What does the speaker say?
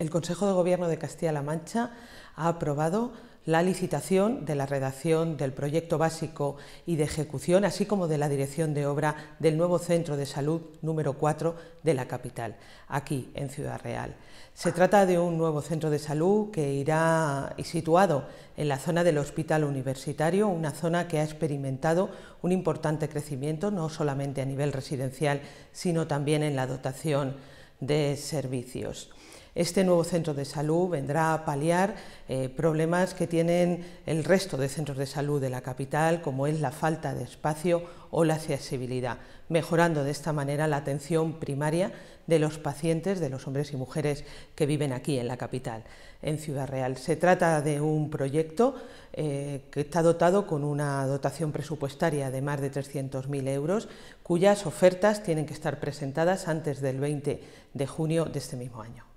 El Consejo de Gobierno de Castilla-La Mancha ha aprobado la licitación de la redacción del proyecto básico y de ejecución, así como de la dirección de obra del nuevo centro de salud número 4 de la capital, aquí en Ciudad Real. Se trata de un nuevo centro de salud que irá situado en la zona del Hospital Universitario, una zona que ha experimentado un importante crecimiento, no solamente a nivel residencial, sino también en la dotación de servicios. Este nuevo centro de salud vendrá a paliar eh, problemas que tienen el resto de centros de salud de la capital, como es la falta de espacio o la accesibilidad, mejorando de esta manera la atención primaria de los pacientes, de los hombres y mujeres que viven aquí en la capital, en Ciudad Real. Se trata de un proyecto eh, que está dotado con una dotación presupuestaria de más de 300.000 euros, cuyas ofertas tienen que estar presentadas antes del 20 de junio de este mismo año.